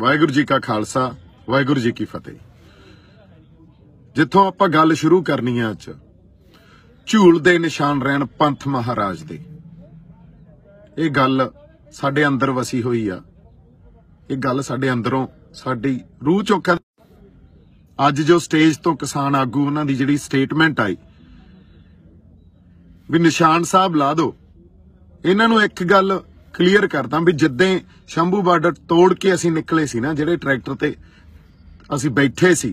ਵਾਹਿਗੁਰੂ ਜੀ ਕਾ ਖਾਲਸਾ ਵਾਹਿਗੁਰੂ ਜੀ ਕੀ ਫਤਿਹ ਜਿੱਥੋਂ ਆਪਾਂ ਗੱਲ ਸ਼ੁਰੂ ਕਰਨੀ ਆ ਅੱਜ ਝੂਲ ਦੇ ਨਿਸ਼ਾਨ ਰਹਿਣ ਪੰਥ ਮਹਾਰਾਜ ਦੇ ਇਹ ਗੱਲ ਸਾਡੇ ਅੰਦਰ ਵਸੀ ਹੋਈ ਆ ਇਹ ਗੱਲ ਸਾਡੇ ਅੰਦਰੋਂ ਸਾਡੀ ਰੂਹ ਚੋਂ ਅੱਜ ਜੋ ਸਟੇਜ ਤੋਂ ਕਿਸਾਨ ਆਗੂ ਉਹਨਾਂ ਦੀ ਜਿਹੜੀ ਸਟੇਟਮੈਂਟ ਆਈ ਵੀ ਨਿਸ਼ਾਨ ਸਾਹਿਬ ਲਾ ਦਿਓ ਇਹਨਾਂ ਨੂੰ ਇੱਕ ਗੱਲ ਕਲੀਅਰ ਕਰਦਾ ਵੀ ਜਿੱਦਾਂ ਸ਼ੰਭੂ ਬਾਰਡਰ ਤੋੜ ਕੇ ਅਸੀਂ ਨਿਕਲੇ ਸੀ ਨਾ ਜਿਹੜੇ ਟਰੈਕਟਰ ਤੇ ਅਸੀਂ ਬੈਠੇ ਸੀ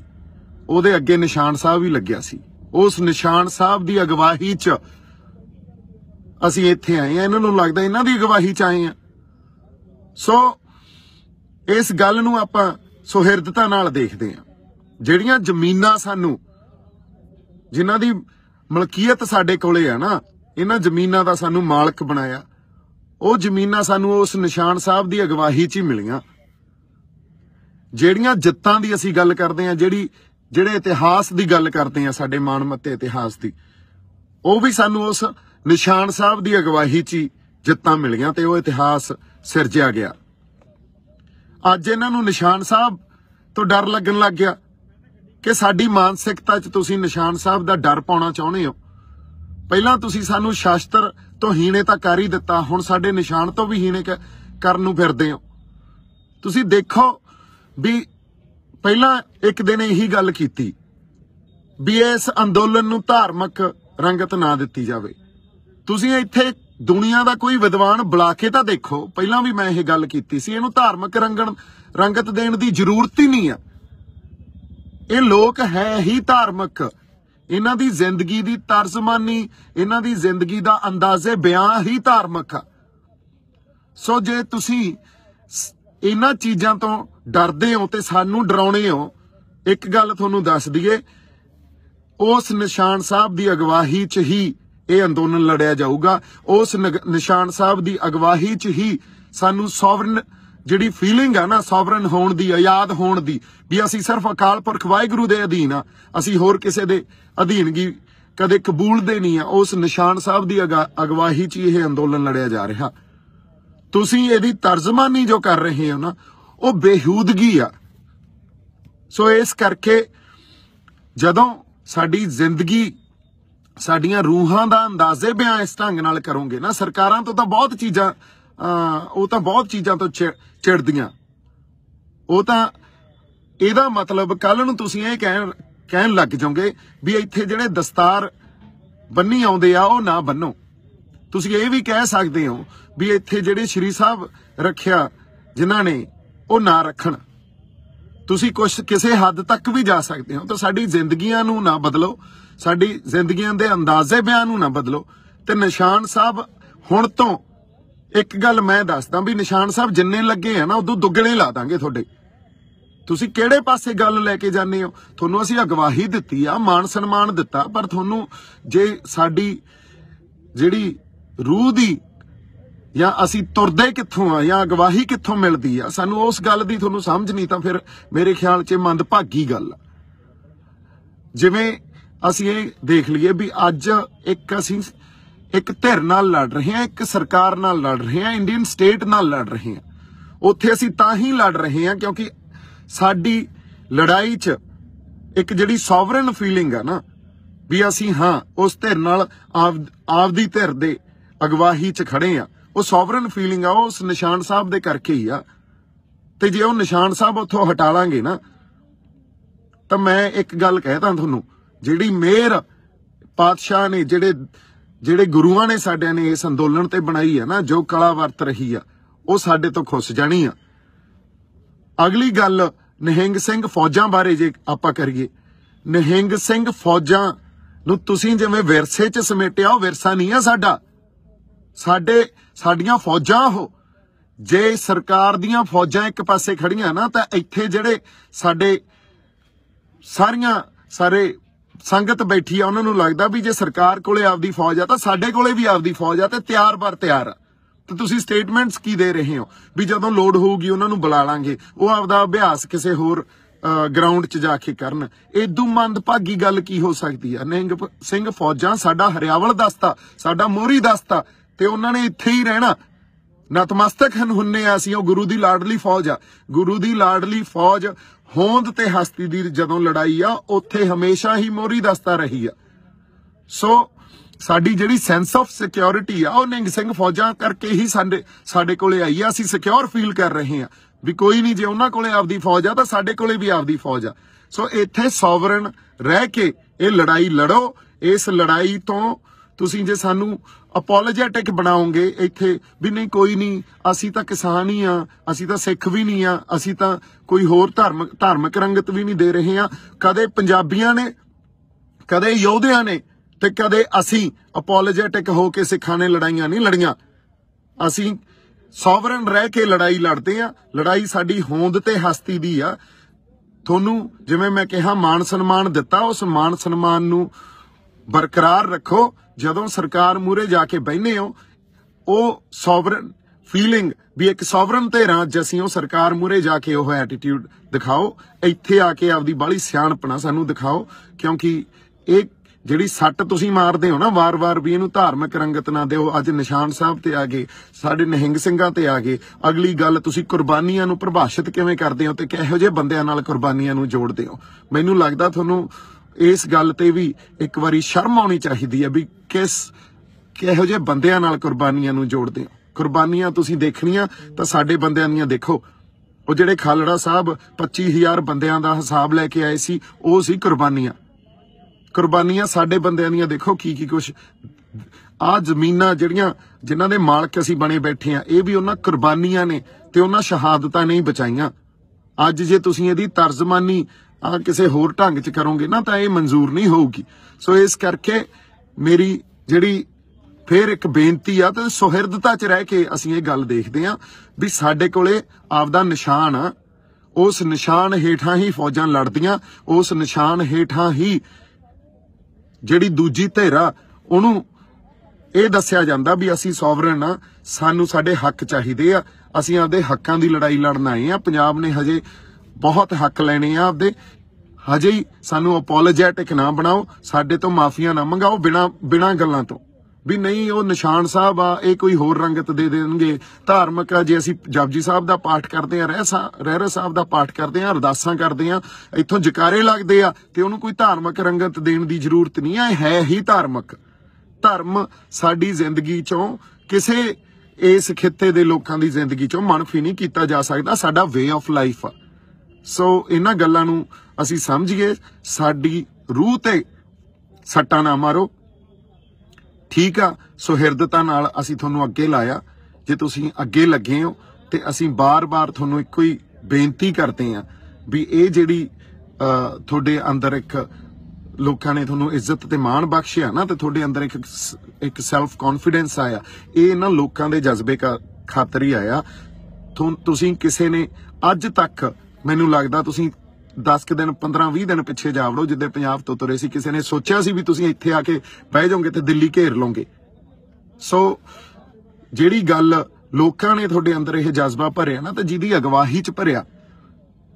ਉਹਦੇ ਅੱਗੇ ਨਿਸ਼ਾਨ ਸਾਹਿਬ ਵੀ ਲੱਗਿਆ ਸੀ ਉਸ ਨਿਸ਼ਾਨ ਸਾਹਿਬ ਦੀ ਅਗਵਾਹੀ 'ਚ ਅਸੀਂ ਇੱਥੇ ਆਏ ਆ ਇਹਨਾਂ ਨੂੰ ਲੱਗਦਾ ਇਹਨਾਂ ਦੀ ਅਗਵਾਹੀ 'ਚ ਆਏ ਆ ਸੋ ਇਸ ਗੱਲ ਨੂੰ ਆਪਾਂ ਸੋਹਿਰਦਤਾ ਨਾਲ ਦੇਖਦੇ ਆ ਜਿਹੜੀਆਂ ਜ਼ਮੀਨਾਂ ਸਾਨੂੰ ਜਿਨ੍ਹਾਂ ਦੀ ਮਲਕੀਅਤ ਸਾਡੇ ਕੋਲੇ ਆ ਨਾ ਇਹਨਾਂ ਜ਼ਮੀਨਾਂ ਦਾ ਸਾਨੂੰ ਮਾਲਕ ਬਣਾਇਆ ਉਹ ਜ਼ਮੀਨਾਂ ਸਾਨੂੰ ਉਸ ਨਿਸ਼ਾਨ ਸਾਹਿਬ ਦੀ ਅਗਵਾਹੀ 'ਚ ਹੀ ਮਿਲੀਆਂ ਜਿਹੜੀਆਂ ਜਿੱਤਾਂ ਦੀ ਅਸੀਂ ਗੱਲ ਕਰਦੇ ਆ ਜਿਹੜੀ ਜਿਹੜੇ ਇਤਿਹਾਸ ਦੀ ਗੱਲ ਕਰਦੇ ਆ ਸਾਡੇ ਮਾਨਮਤੇ ਇਤਿਹਾਸ ਦੀ ਉਹ ਵੀ ਸਾਨੂੰ ਉਸ ਨਿਸ਼ਾਨ ਸਾਹਿਬ ਦੀ ਅਗਵਾਹੀ 'ਚ ਜਿੱਤਾਂ ਮਿਲੀਆਂ ਤੇ ਉਹ ਇਤਿਹਾਸ ਸਿਰਜਿਆ ਗਿਆ ਅੱਜ ਇਹਨਾਂ ਨੂੰ ਨਿਸ਼ਾਨ ਸਾਹਿਬ ਤੋਂ ਡਰ ਲੱਗਣ ਲੱਗ ਗਿਆ ਕਿ ਸਾਡੀ ਮਾਨਸਿਕਤਾ 'ਚ ਤੁਸੀਂ ਨਿਸ਼ਾਨ ਸਾਹਿਬ ਦਾ ਡਰ ਪਾਉਣਾ ਚਾਹੁੰਦੇ ਹੋ ਪਹਿਲਾਂ ਤੁਸੀਂ ਸਾਨੂੰ ਸ਼ਾਸਤਰ ਤੋਂ ਹੀਣੇ ਤਾਂ ਕਰ ਹੀ ਦਿੱਤਾ ਹੁਣ ਸਾਡੇ ਨਿਸ਼ਾਨ ਤੋਂ ਵੀ ਹੀਣੇ ਕਰਨ ਨੂੰ ਫਿਰਦੇ ਹੋ ਤੁਸੀਂ ਦੇਖੋ ਵੀ ਪਹਿਲਾਂ ਇੱਕ ਦਿਨ ਇਹੀ ਗੱਲ ਕੀਤੀ ਵੀ ਇਸ ਅੰਦੋਲਨ ਨੂੰ ਧਾਰਮਿਕ ਰੰਗਤ ਨਾ ਦਿੱਤੀ ਜਾਵੇ ਤੁਸੀਂ ਇੱਥੇ ਦੁਨੀਆ ਦਾ ਕੋਈ ਵਿਦਵਾਨ ਬੁਲਾ ਕੇ ਤਾਂ ਦੇਖੋ ਪਹਿਲਾਂ ਵੀ ਮੈਂ ਇਹ ਗੱਲ ਕੀਤੀ ਸੀ ਇਹਨੂੰ ਧਾਰਮਿਕ ਰੰਗਣ ਰੰਗਤ ਦੇਣ ਦੀ ਜ਼ਰੂਰਤ ਹੀ ਨਹੀਂ ਆ ਇਹ ਲੋਕ ਹੈ ਹੀ ਧਾਰਮਿਕ ਇਹਨਾਂ ਦੀ ਜ਼ਿੰਦਗੀ ਦੀ ਤਰਜ਼ਮਾਨੀ ਇਹਨਾਂ ਦੀ ਜ਼ਿੰਦਗੀ ਦਾ ਅੰਦਾਜ਼ੇ ਬਿਆਨ ਹੀ ਧਾਰਮਿਕ ਆ ਸੋ ਜੇ ਤੁਸੀਂ ਇਹਨਾਂ ਚੀਜ਼ਾਂ ਤੋਂ ਡਰਦੇ ਹੋ ਤੇ ਸਾਨੂੰ ਡਰਾਉਣੇ ਹੋ ਇੱਕ ਗੱਲ ਤੁਹਾਨੂੰ ਦੱਸ ਦਈਏ ਉਸ ਨਿਸ਼ਾਨ ਸਾਹਿਬ ਦੀ ਅਗਵਾਹੀ 'ਚ ਹੀ ਇਹ ਅੰਦੋਲਨ ਲੜਿਆ ਜਾਊਗਾ ਉਸ ਨਿਸ਼ਾਨ ਸਾਹਿਬ ਦੀ ਅਗਵਾਹੀ 'ਚ ਹੀ ਸਾਨੂੰ ਸੋਵਰਨ ਜਿਹੜੀ ਫੀਲਿੰਗ ਆ ਨਾ ਸੋਵਰਨ ਹੋਣ ਦੀ ਆਜ਼ਾਦ ਹੋਣ ਦੀ ਵੀ ਅਸੀਂ ਸਿਰਫ ਅਕਾਲ ਪੁਰਖ ਵਾਹਿਗੁਰੂ ਦੇ ਅਧੀਨ ਆ ਅਸੀਂ ਹੋਰ ਕਿਸੇ ਦੇ ਅਧੀਨਗੀ ਕਦੇ ਕਬੂਲਦੇ ਨਹੀਂ ਆ ਉਸ ਨਿਸ਼ਾਨ ਸਾਹਿਬ ਦੀ ਅਗਵਾਹੀ 'ਚ ਇਹ ਅੰਦੋਲਨ ਲੜਿਆ ਜਾ ਰਿਹਾ ਤੁਸੀਂ ਇਹਦੀ ਤਰਜਮਾਨੀ ਜੋ ਕਰ ਰਹੇ ਹੋ ਨਾ ਉਹ ਬੇਹੂਦਗੀ ਆ ਸੋ ਇਸ ਕਰਕੇ ਜਦੋਂ ਸਾਡੀ ਜ਼ਿੰਦਗੀ ਸਾਡੀਆਂ ਰੂਹਾਂ ਦਾ ਅੰਦਾਜ਼ੇ ਬਿਆਨ ਇਸ ਢੰਗ ਨਾਲ ਕਰੋਗੇ ਨਾ ਸਰਕਾਰਾਂ ਤੋਂ ਤਾਂ ਬਹੁਤ ਚੀਜ਼ਾਂ ਉਹ ਤਾਂ ਬਹੁਤ ਚੀਜ਼ਾਂ ਤੋਂ ਚਿੜਦੀਆਂ ਉਹ ਤਾਂ ਇਹਦਾ ਮਤਲਬ ਕੱਲ ਨੂੰ ਤੁਸੀਂ ਇਹ ਕਹਿਣ ਕਹਿਣ ਲੱਗ ਜਾਓਗੇ ਵੀ ਇੱਥੇ ਜਿਹੜੇ ਦਸਤਾਰ ਬੰਨੀ ਆਉਂਦੇ ਆ ਉਹ ਨਾ ਬੰਨੋ ਤੁਸੀਂ ਇਹ ਵੀ ਕਹਿ ਸਕਦੇ ਹੋ ਵੀ ਇੱਥੇ ਜਿਹੜੇ ਸ਼੍ਰੀ ਸਾਹਿਬ ਰੱਖਿਆ ਜਿਨ੍ਹਾਂ ਨੇ ਉਹ ਨਾ ਰੱਖਣ ਤੁਸੀਂ ਕੁਝ ਕਿਸੇ ਹੱਦ ਤੱਕ ਵੀ ਜਾ ਸਕਦੇ ਹੋ ਤਾਂ ਸਾਡੀ ਜ਼ਿੰਦਗੀਆਂ ਨੂੰ ਨਾ ਬਦਲੋ ਸਾਡੀ ਜ਼ਿੰਦਗੀਆਂ ਦੇ ਅੰਦਾਜ਼ੇ ਬਿਆਨ ਨੂੰ ਨਾ ਬਦਲੋ ਤੇ ਨਿਸ਼ਾਨ ਸਾਹਿਬ ਹੁਣ ਤੋਂ ਇੱਕ ਗੱਲ ਮੈਂ ਦੱਸਦਾ ਵੀ ਨਿਸ਼ਾਨ ਸਾਹਿਬ ਜਿੰਨੇ ਲੱਗੇ ਆ ਨਾ ਉਦੋਂ ਦੁੱਗਣੇ ਲਾ ਦਾਂਗੇ ਤੁਹਾਡੇ ਤੁਸੀਂ ਕਿਹੜੇ ਪਾਸੇ ਗੱਲ ਲੈ ਕੇ ਜਾਂਦੇ ਹੋ ਤੁਹਾਨੂੰ ਅਸੀਂ ਅਗਵਾਹੀ ਦਿੱਤੀ ਆ ਮਾਨ ਸਨਮਾਨ ਦਿੱਤਾ ਪਰ ਤੁਹਾਨੂੰ ਜੇ ਸਾਡੀ ਜਿਹੜੀ ਰੂਹ ਦੀ ਜਾਂ ਅਸੀਂ ਤੁਰਦੇ ਕਿੱਥੋਂ ਆ ਜਾਂ ਅਗਵਾਹੀ ਕਿੱਥੋਂ ਮਿਲਦੀ ਆ ਸਾਨੂੰ ਉਸ ਗੱਲ ਦੀ ਤੁਹਾਨੂੰ ਸਮਝ ਨਹੀਂ ਤਾਂ ਫਿਰ ਮੇਰੇ ਖਿਆਲ 'ਚ ਮੰਦ ਭਾਗੀ ਗੱਲ ਜਿਵੇਂ ਅਸੀਂ ਇਹ ਦੇਖ ਲਈਏ ਵੀ ਅੱਜ ਇੱਕ ਅਸੀਂ ਇੱਕ ਧਿਰ ਨਾਲ ਲੜ ਰਹੇ ਹਾਂ ਇੱਕ ਸਰਕਾਰ ਨਾਲ ਲੜ ਰਹੇ ਹਾਂ ਇੰਡੀਅਨ ਸਟੇਟ ਨਾਲ ਲੜ ਰਹੇ ਹਾਂ ਉੱਥੇ ਅਸੀਂ ਤਾਂ ਹੀ ਲੜ ਰਹੇ ਹਾਂ ਕਿਉਂਕਿ ਸਾਡੀ ਲੜਾਈ 'ਚ ਇੱਕ ਜਿਹੜੀ ਸੋਵਰਨ ਫੀਲਿੰਗ ਆ ਨਾ ਵੀ ਅਸੀਂ ਹਾਂ ਉਸ ਧਿਰ ਨਾਲ ਆਪ ਆਪਦੀ ਧਿਰ ਦੇ ਅਗਵਾਹੀ 'ਚ ਖੜੇ ਆ ਉਹ ਸੋਵਰਨ ਫੀਲਿੰਗ ਆ ਉਸ ਨਿਸ਼ਾਨ ਸਾਹਿਬ ਦੇ ਕਰਕੇ ਹੀ ਆ ਤੇ ਜੇ ਉਹ ਨਿਸ਼ਾਨ ਸਾਹਿਬ ਉੱਥੋਂ ਹਟਾ ਲਾਂਗੇ ਨਾ ਤਾਂ ਮੈਂ ਇੱਕ ਗੱਲ ਕਹਿ ਦਾਂ ਤੁਹਾਨੂੰ ਜਿਹੜੀ ਮੇਰ ਪਾਤਸ਼ਾਹ ਨੇ ਜਿਹੜੇ ਜਿਹੜੇ ਗੁਰੂਆਂ ਨੇ ਸਾਡਿਆਂ ਨੇ ਇਸ ਅੰਦੋਲਨ ਤੇ ਬਣਾਈ ਆ ਨਾ ਜੋ ਕਲਾ ਵਰਤ ਰਹੀ ਆ ਉਹ ਸਾਡੇ ਤੋਂ ਖੁੱਸ ਜਾਣੀ ਆ ਅਗਲੀ ਗੱਲ ਨਿਹੰਗ ਸਿੰਘ ਫੌਜਾਂ ਬਾਰੇ ਜੇ ਆਪਾਂ ਕਰੀਏ ਨਿਹੰਗ ਸਿੰਘ ਫੌਜਾਂ ਨੂੰ ਤੁਸੀਂ ਜਿਵੇਂ ਵਿਰਸੇ 'ਚ ਸਮੇਟਿਆ ਉਹ ਵਿਰਸਾ ਨਹੀਂ ਆ ਸਾਡਾ ਸਾਡੇ ਸਾਡੀਆਂ ਫੌਜਾਂ ਉਹ ਜੇ ਸਰਕਾਰ ਦੀਆਂ ਫੌਜਾਂ ਇੱਕ ਪਾਸੇ ਖੜੀਆਂ ਨਾ ਤਾਂ ਇੱਥੇ ਜਿਹੜੇ ਸਾਡੇ ਸਾਰੀਆਂ ਸਾਰੇ ਸੰਗਤ ਬੈਠੀ ਆ ਉਹਨਾਂ ਨੂੰ ਲੱਗਦਾ ਵੀ ਜੇ ਸਰਕਾਰ ਕੋਲੇ ਆਪਦੀ ਫੌਜ ਆ ਤਾਂ ਸਾਡੇ ਕੋਲੇ ਵੀ ਆਪਦੀ ਫੌਜ ਆ ਤੇ ਤਿਆਰ ਬਰ ਤਿਆਰ ਆ ਤੇ ਤੁਸੀਂ ਸਟੇਟਮੈਂਟਸ ਕੀ ਦੇ ਰਹੇ ਹੋ ਵੀ ਜਦੋਂ ਲੋਡ ਹੋਊਗੀ ਉਹਨਾਂ ਨੂੰ ਬੁਲਾ ਲਾਂਗੇ ਉਹ ਆਪਦਾ ਅਭਿਆਸ ਕਿਸੇ ਹੋਰ ਗਰਾਊਂਡ 'ਚ ਜਾ ਕੇ ਕਰਨ ਇਦੋਂ ਮੰਦਭਾਗੀ ਗੱਲ ਕੀ ਹੋ ਸਕਦੀ ਆ ਨਿੰਗ ਸਿੰਘ ਫੌਜਾਂ ਸਾਡਾ ਹਰਿਆਵਲ ਦਸਤਾ ਸਾਡਾ ਮੋਰੀ ਦਸਤਾ ਤੇ ਉਹਨਾਂ ਨੇ ਇੱਥੇ ਹੀ ਰਹਿਣਾ ਨਤਮਸਤਕ ਹਨ ਹੁੰਨੇ ਆ ਅਸੀਂ ਉਹ ਗੁਰੂ ਦੀ ਲਾਡਲੀ ਫੌਜ ਆ ਗੁਰੂ ਦੀ ਲਾਡਲੀ ਫੌਜ ਹੋਂਦ ਤੇ ਹਸਤੀ ਦੀ ਜਦੋਂ ਲੜਾਈ ਆ ਉੱਥੇ ਹਮੇਸ਼ਾ ਹੀ ਮੋਰੀ ਦਸਤਾ ਰਹੀ ਆ ਸੋ ਸਾਡੀ ਜਿਹੜੀ ਸੈਂਸ ਆਫ ਸਿਕਿਉਰਿਟੀ ਆ ਉਹ ਨਿੰਗ ਸਿੰਘ ਫੌਜਾਂ ਕਰਕੇ ਹੀ ਸਾਡੇ ਸਾਡੇ ਕੋਲੇ ਆਈ ਆ ਅਸੀਂ ਸਿਕਿਉਰ ਫੀਲ ਕਰ ਰਹੇ ਆ ਵੀ ਕੋਈ ਨਹੀਂ ਜੇ ਉਹਨਾਂ ਕੋਲੇ ਆਪਦੀ ਫੌਜ ਆ ਤਾਂ ਸਾਡੇ ਕੋਲੇ ਵੀ ਆਪਦੀ ਫੌਜ ਆ ਸੋ ਇੱਥੇ ਸੋਵਰਨ ਰਹਿ ਕੇ ਇਹ ਲੜਾਈ ਲੜੋ ਇਸ ਲੜਾਈ ਤੋਂ ਤੁਸੀਂ ਜੇ ਸਾਨੂੰ ਅਪੋਲੋਜੈਟਿਕ ਬਣਾਉਂਗੇ ਇੱਥੇ ਵੀ ਨਹੀਂ ਕੋਈ ਨਹੀਂ ਅਸੀਂ ਤਾਂ ਕਿਸਾਨ ਹੀ ਆ ਅਸੀਂ ਤਾਂ ਸਿੱਖ ਵੀ ਨਹੀਂ ਆ ਅਸੀਂ ਤਾਂ ਕੋਈ ਹੋਰ ਧਾਰਮਿਕ ਧਾਰਮਿਕ ਰੰਗਤ ਵੀ ਨਹੀਂ ਦੇ ਰਹੇ ਆ ਕਦੇ ਪੰਜਾਬੀਆਂ ਨੇ ਕਦੇ ਯੋਧਿਆਂ ਨੇ ਤੇ ਕਦੇ ਅਸੀਂ ਅਪੋਲੋਜੈਟਿਕ ਹੋ ਕੇ ਸਿੱਖਾਂ ਨੇ ਲੜਾਈਆਂ ਨਹੀਂ ਲੜੀਆਂ ਅਸੀਂ ਸੋਵਰਨ ਰਹਿ ਕੇ ਲੜਾਈ ਲੜਦੇ ਆ ਲੜਾਈ ਸਾਡੀ ਹੋਂਦ ਤੇ ਹਸਤੀ ਦੀ ਆ ਤੁਹਾਨੂੰ ਜਿਵੇਂ ਮੈਂ ਕਿਹਾ ਮਾਨ ਸਨਮਾਨ ਦਿੱਤਾ ਉਸ ਮਾਨ ਸਨਮਾਨ ਨੂੰ ਬਰਕਰਾਰ ਰੱਖੋ ਜਦੋਂ ਸਰਕਾਰ ਮੂਰੇ ਜਾ ਕੇ ਬੈਨੇ ਹੋ ਉਹ ਸੋਵਰਨ ਫੀਲਿੰਗ ਵੀ ਇੱਕ ਸੋਵਰਨ ਤੇ ਰਾਜ ਅਸੀਂ ਉਹ ਸਰਕਾਰ ਮੂਰੇ ਜਾ ਕੇ ਉਹ ਐਟੀਟਿਊਡ ਦਿਖਾਓ ਇੱਥੇ ਆ ਕੇ ਆਪਦੀ ਬਾਲੀ ਸਿਆਣਪਣਾ ਸਾਨੂੰ ਦਿਖਾਓ ਕਿਉਂਕਿ ਇਹ ਜਿਹੜੀ ਸੱਟ ਤੁਸੀਂ ਮਾਰਦੇ ਹੋ ਨਾ ਵਾਰ-ਵਾਰ ਵੀ ਇਹਨੂੰ ਧਾਰਮਿਕ ਰੰਗਤ ਨਾ ਦਿਓ ਅੱਜ ਨਿਸ਼ਾਨ ਸਾਹਿਬ ਤੇ ਆ ਗਏ ਸਾਡੇ ਨਿਹੰਗ ਸਿੰਘਾਂ ਤੇ ਆ ਗਏ ਅਗਲੀ ਗੱਲ ਤੁਸੀਂ ਕੁਰਬਾਨੀਆਂ ਨੂੰ ਪ੍ਰਭਾਸ਼ਿਤ ਕਿਵੇਂ ਕਰਦੇ ਹੋ ਤੇ ਕਿਹੋ ਜਿਹੇ ਬੰਦਿਆਂ ਨਾਲ ਕੁਰਬਾਨੀਆਂ ਨੂੰ ਜੋੜਦੇ ਹੋ ਮੈਨੂੰ ਲੱਗਦਾ ਤੁਹਾਨੂੰ ਇਸ ਗੱਲ ਤੇ ਵੀ ਇੱਕ ਵਾਰੀ ਸ਼ਰਮ ਆਉਣੀ ਚਾਹੀਦੀ ਹੈ ਵੀ ਕਿਸ ਕਿਹੋ ਜਿਹੇ ਬੰਦਿਆਂ ਨਾਲ ਕੁਰਬਾਨੀਆਂ ਨੂੰ ਜੋੜਦੇ ਹੋ ਕੁਰਬਾਨੀਆਂ ਤੁਸੀਂ ਦੇਖਣੀਆਂ ਤਾਂ ਸਾਡੇ ਬੰਦਿਆਂ ਦੀਆਂ ਦੇਖੋ ਉਹ ਜਿਹੜੇ ਖਾਲੜਾ ਸਾਹਿਬ 25000 ਬੰਦਿਆਂ ਦਾ ਹਿਸਾਬ ਲੈ ਕੇ ਆਏ ਸੀ ਉਹ ਸੀ ਕੁਰਬਾਨੀਆਂ ਕੁਰਬਾਨੀਆਂ ਸਾਡੇ ਬੰਦਿਆਂ ਦੀਆਂ ਦੇਖੋ ਕੀ ਕੀ ਕੁਛ ਆ ਜ਼ਮੀਨਾਂ ਜਿਹੜੀਆਂ ਜਿਨ੍ਹਾਂ ਦੇ ਮਾਲਕ ਅਸੀਂ ਬਣੇ ਬੈਠੇ ਆ ਇਹ ਵੀ ਉਹਨਾਂ ਕੁਰਬਾਨੀਆਂ ਨੇ ਤੇ ਉਹਨਾਂ ਸ਼ਹਾਦਤਾਂ ਨਹੀਂ ਬਚਾਈਆਂ ਅੱਜ ਜੇ ਤੁਸੀਂ ਇਹਦੀ ਤਰਜਮਾਨੀ ਆ ਕਿਸੇ ਹੋਰ ਢੰਗ 'ਚ ਕਰੋਗੇ ਨਾ ਤਾਂ ਇਹ ਮਨਜ਼ੂਰ ਨਹੀਂ ਹੋਊਗੀ ਸੋ ਇਸ ਕਰਕੇ ਮੇਰੀ ਜਿਹੜੀ ਫਿਰ ਇੱਕ ਬੇਨਤੀ ਆ ਤੇ ਸੁਹਿਰਦਤਾ 'ਚ ਰਹਿ ਕੇ ਅਸੀਂ ਇਹ ਗੱਲ ਦੇਖਦੇ ਆ ਵੀ ਸਾਡੇ ਕੋਲੇ ਆਪਦਾ ਨਿਸ਼ਾਨ ਉਸ ਨਿਸ਼ਾਨ ਹੇਠਾਂ ਹੀ ਫੌਜਾਂ ਲੜਦੀਆਂ ਉਸ ਨਿਸ਼ਾਨ ਹੇਠਾਂ ਹੀ ਜਿਹੜੀ ਦੂਜੀ ਧਿਰਾ ਉਹਨੂੰ ਇਹ ਦੱਸਿਆ ਜਾਂਦਾ ਵੀ ਅਸੀਂ ਸੋਵਰਨ ਆ ਸਾਨੂੰ ਸਾਡੇ ਹੱਕ ਚਾਹੀਦੇ ਆ ਅਸੀਂ ਆਪਦੇ ਹੱਕਾਂ ਦੀ ਲੜਾਈ ਲੜਨ ਆਏ ਆ ਪੰਜਾਬ ਨੇ ਹਜੇ ਬਹੁਤ ਹੱਕ ਲੈਣੇ ਆ ਆਪਦੇ ਹਜੇ ਹੀ ਸਾਨੂੰ ਅਪੋਲੋਜੈਟਿਕ ਨਾ ਬਣਾਓ ਸਾਡੇ ਤੋਂ ਮਾਫੀਆਂ ਨਾ ਮੰਗਾਓ ਬਿਨਾ ਬਿਨਾ ਗੱਲਾਂ ਤੋਂ ਵੀ ਨਹੀਂ ਉਹ ਨਿਸ਼ਾਨ ਸਾਹਿਬ ਆ ਇਹ ਕੋਈ ਹੋਰ ਰੰਗਤ ਦੇ ਦੇਣਗੇ ਧਾਰਮਿਕ ਆ ਜੇ ਅਸੀਂ ਜਪਜੀ ਸਾਹਿਬ ਦਾ ਪਾਠ ਕਰਦੇ ਆ ਰਹਿਸਾ ਰਹਿਰਾ ਸਾਹਿਬ ਦਾ ਪਾਠ ਕਰਦੇ ਆ ਅਰਦਾਸਾਂ ਕਰਦੇ ਆ ਇੱਥੋਂ ਜਕਾਰੇ ਲੱਗਦੇ ਆ ਤੇ ਉਹਨੂੰ ਕੋਈ ਧਾਰਮਿਕ ਰੰਗਤ ਦੇਣ ਦੀ ਜ਼ਰੂਰਤ ਨਹੀਂ ਆ ਹੈ ਹੀ ਧਾਰਮਿਕ ਧਰਮ ਸਾਡੀ ਜ਼ਿੰਦਗੀ ਚੋਂ ਕਿਸੇ ਇਸ ਖਿੱਤੇ ਦੇ ਲੋਕਾਂ ਦੀ ਜ਼ਿੰਦਗੀ ਚੋਂ ਮਨਫੀ ਨਹੀਂ ਕੀਤਾ ਜਾ ਸਕਦਾ ਸਾਡਾ ਵੇ ਆਫ ਲਾਈਫ ਆ ਸੋ ਇਹਨਾਂ ਗੱਲਾਂ ਨੂੰ ਅਸੀਂ ਸਮਝੀਏ ਸਾਡੀ ਰੂਹ ਤੇ ਸੱਟਾਂ ਨਾ ਮਾਰੋ ਠੀਕ ਆ ਸੋ ਹਿਰਦਤਾ ਨਾਲ ਅਸੀਂ ਤੁਹਾਨੂੰ ਅੱਗੇ ਲਾਇਆ ਜੇ ਤੁਸੀਂ ਅੱਗੇ ਲੱਗੇ ਹੋ ਤੇ ਅਸੀਂ ਬਾਰ-ਬਾਰ ਤੁਹਾਨੂੰ ਇੱਕੋ ਹੀ ਬੇਨਤੀ ਕਰਦੇ ਆ ਵੀ ਇਹ ਜਿਹੜੀ ਤੁਹਾਡੇ ਅੰਦਰ ਇੱਕ ਲੋਕਾਂ ਨੇ ਤੁਹਾਨੂੰ ਇੱਜ਼ਤ ਤੇ ਮਾਣ ਬਖਸ਼ਿਆ ਨਾ ਤੇ ਤੁਹਾਡੇ ਅੰਦਰ ਇੱਕ ਇੱਕ ਸੈਲਫ ਕੌਨਫੀਡੈਂਸ ਆਇਆ ਇਹ ਇਹਨਾਂ ਲੋਕਾਂ ਦੇ ਜਜ਼ਬੇ ਖਾਤਰ ਹੀ ਆਇਆ ਤੁਸੀਂ ਕਿਸੇ ਨੇ ਅੱਜ ਤੱਕ ਮੈਨੂੰ ਲੱਗਦਾ ਤੁਸੀਂ 10 ਕਿ ਦਿਨ 15 20 ਦਿਨ ਪਿੱਛੇ ਜਾ ਵੜੋ ਜਿੱਦੇ ਪੰਜਾਬ ਤੋਂ ਤੁਰੇ ਸੀ ਕਿਸੇ ਨੇ ਸੋਚਿਆ ਸੀ ਵੀ ਤੁਸੀਂ ਇੱਥੇ ਆ ਕੇ ਬਹਿ ਜਾਓਗੇ ਤੇ ਦਿੱਲੀ ਘੇਰ ਲਓਗੇ ਸੋ ਜਿਹੜੀ ਗੱਲ ਲੋਕਾਂ ਨੇ ਤੁਹਾਡੇ ਅੰਦਰ ਇਹ ਜਜ਼ਬਾ ਭਰਿਆ ਨਾ ਤਾਂ ਜਿਹਦੀ ਅਗਵਾਹੀ 'ਚ ਭਰਿਆ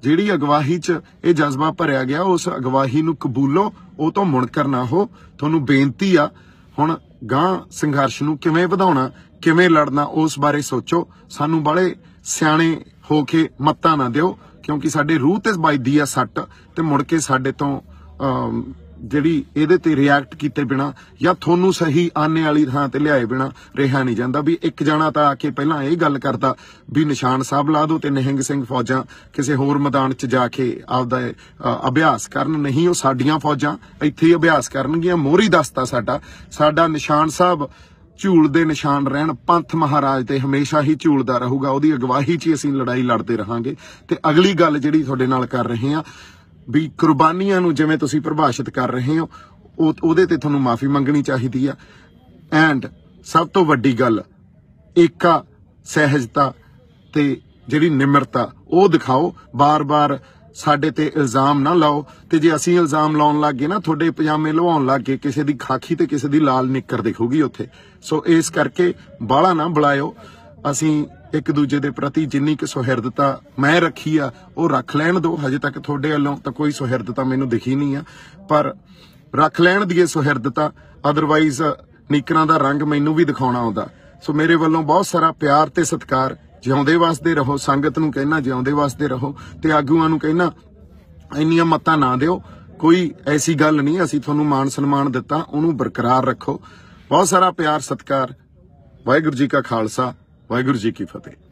ਜਿਹੜੀ ਅਗਵਾਹੀ 'ਚ ਇਹ ਜਜ਼ਬਾ ਭਰਿਆ ਗਿਆ ਉਸ ਅਗਵਾਹੀ ਨੂੰ ਕਬੂਲੋ ਉਹ ਤੋਂ ਮੁਣਕਰ ਨਾ ਹੋ ਤੁਹਾਨੂੰ ਬੇਨਤੀ ਆ ਹੁਣ ਗਾਂ ਸੰਘਰਸ਼ ਨੂੰ ਕਿਵੇਂ ਵਧਾਉਣਾ ਕਿਵੇਂ ਲੜਨਾ ਉਸ ਬਾਰੇ ਸੋਚੋ ਸਾਨੂੰ ਬੜੇ ਸਿਆਣੇ ਹੋ ਕੇ ਮੱਤਾਂ ਨਾ ਦਿਓ ਕਿਉਂਕਿ ਸਾਡੇ ਰੂਹ ਤੇ ਵੱਜਦੀ ਆ ਸੱਟ ਤੇ ਮੁੜ ਕੇ ਸਾਡੇ ਤੋਂ ਜਿਹੜੀ ਇਹਦੇ ਤੇ ਰਿਐਕਟ ਕੀਤੇ ਬਿਨਾ ਜਾਂ ਤੁਹਾਨੂੰ ਸਹੀ ਆਨੇ ਵਾਲੀ ਥਾਂ ਤੇ ਲਿਆਏ ਬਿਨਾ ਰਿਹਾ ਨਹੀਂ ਜਾਂਦਾ ਵੀ ਇੱਕ ਜਣਾ ਤਾਂ ਆ ਕੇ ਪਹਿਲਾਂ ਇਹ ਗੱਲ ਕਰਦਾ ਵੀ ਨਿਸ਼ਾਨ ਸਾਹਿਬ ਲਾ ਦੋ ਤੇ ਨਿਹੰਗ ਸਿੰਘ ਫੌਜਾਂ ਕਿਸੇ ਹੋਰ ਮੈਦਾਨ 'ਚ ਜਾ ਕੇ ਆਪਦਾ ਅਭਿਆਸ ਕਰਨ ਨਹੀਂ ਉਹ ਸਾਡੀਆਂ ਫੌਜਾਂ ਇੱਥੇ ਹੀ ਅਭਿਆਸ ਕਰਨਗੀਆਂ ਮੋਰੀ ਦੱਸਤਾ ਸਾਡਾ ਸਾਡਾ ਨਿਸ਼ਾਨ ਸਾਹਿਬ ਝੂਲ ਦੇ ਨਿਸ਼ਾਨ ਰਹਿਣ ਪੰਥ ਮਹਾਰਾਜ ਤੇ ਹਮੇਸ਼ਾ ਹੀ ਝੂਲਦਾ ਰਹੂਗਾ ਉਹਦੀ ਅਗਵਾਹੀ 'ਚ ਹੀ ਅਸੀਂ ਲੜਾਈ ਲੜਦੇ ਰਹਾਂਗੇ ਤੇ ਅਗਲੀ ਗੱਲ ਜਿਹੜੀ ਤੁਹਾਡੇ ਨਾਲ ਕਰ ਰਹੇ ਹਾਂ ਵੀ ਕੁਰਬਾਨੀਆਂ ਨੂੰ ਜਿਵੇਂ ਤੁਸੀਂ ਪਰਿਭਾਸ਼ਿਤ ਕਰ ਰਹੇ ਹੋ ਉਹਦੇ ਤੇ ਤੁਹਾਨੂੰ ਮਾਫੀ ਮੰਗਣੀ ਚਾਹੀਦੀ ਆ ਐਂਡ ਸਭ ਤੋਂ ਵੱਡੀ ਗੱਲ ਏਕਾ ਸਹਿਜਤਾ ਤੇ ਜਿਹੜੀ ਨਿਮਰਤਾ ਉਹ ਦਿਖਾਓ ਬਾਰ-ਬਾਰ ਸਾਡੇ ਤੇ ਇਲਜ਼ਾਮ ਨਾ ਲਾਓ ਤੇ ਜੇ ਅਸੀਂ ਇਲਜ਼ਾਮ ਲਾਉਣ ਲੱਗ ਗਏ ਨਾ ਤੁਹਾਡੇ ਪਜਾਮੇ ਲਵਾਉਣ ਲੱਗ ਗਏ ਕਿਸੇ ਦੀ ਖਾਕੀ ਤੇ ਕਿਸੇ ਦੀ ਲਾਲ ਨਿੱਕਰ ਦਿਖੂਗੀ ਉੱਥੇ ਸੋ ਇਸ ਕਰਕੇ ਬਾਲਾ ਨਾ ਬੁਲਾਇਓ ਅਸੀਂ ਇੱਕ ਦੂਜੇ ਦੇ ਪ੍ਰਤੀ ਜਿੰਨੀ ਕਿ ਸੁਹਿਰਦਤਾ ਮੈਂ ਰੱਖੀ ਆ ਉਹ ਰੱਖ ਲੈਣ ਦਿਓ ਹਜੇ ਤੱਕ ਤੁਹਾਡੇ ਵੱਲੋਂ ਤਾਂ ਕੋਈ ਸੁਹਿਰਦਤਾ ਮੈਨੂੰ ਦਿਖੀ ਨਹੀਂ ਆ ਪਰ ਰੱਖ ਲੈਣ ਦੀ ਸੁਹਿਰਦਤਾ ਅਦਰਵਾਈਜ਼ ਨਿੱਕਰਾਂ ਦਾ ਰੰਗ ਮੈਨੂੰ ਵੀ ਦਿਖਾਉਣਾ ਆਉਂਦਾ ਸੋ ਮੇਰੇ ਵੱਲੋਂ ਬਹੁਤ ਸਾਰਾ ਪਿਆਰ ਤੇ ਸਤਿਕਾਰ ਜਿਉਂਦੇ ਵਾਸਤੇ ਰਹੋ ਸੰਗਤ ਨੂੰ ਕਹਿਣਾ ਜਿਉਂਦੇ ਵਾਸਤੇ ਰਹੋ ਤੇ ਆਗੂਆਂ ਨੂੰ ਕਹਿਣਾ ਇੰਨੀਆਂ ਮੱਤਾਂ ਨਾ ਦਿਓ ਕੋਈ ਐਸੀ ਗੱਲ ਨਹੀਂ ਅਸੀਂ ਤੁਹਾਨੂੰ ਮਾਨ ਸਨਮਾਨ ਦਿੱਤਾ ਉਹਨੂੰ ਬਰਕਰਾਰ ਰੱਖੋ ਬਹੁਤ ਸਾਰਾ ਪਿਆਰ ਸਤਿਕਾਰ ਵਾਹਿਗੁਰੂ ਜੀ ਕਾ ਖਾਲਸਾ ਵਾਹਿਗੁਰੂ ਜੀ ਕੀ ਫਤਿਹ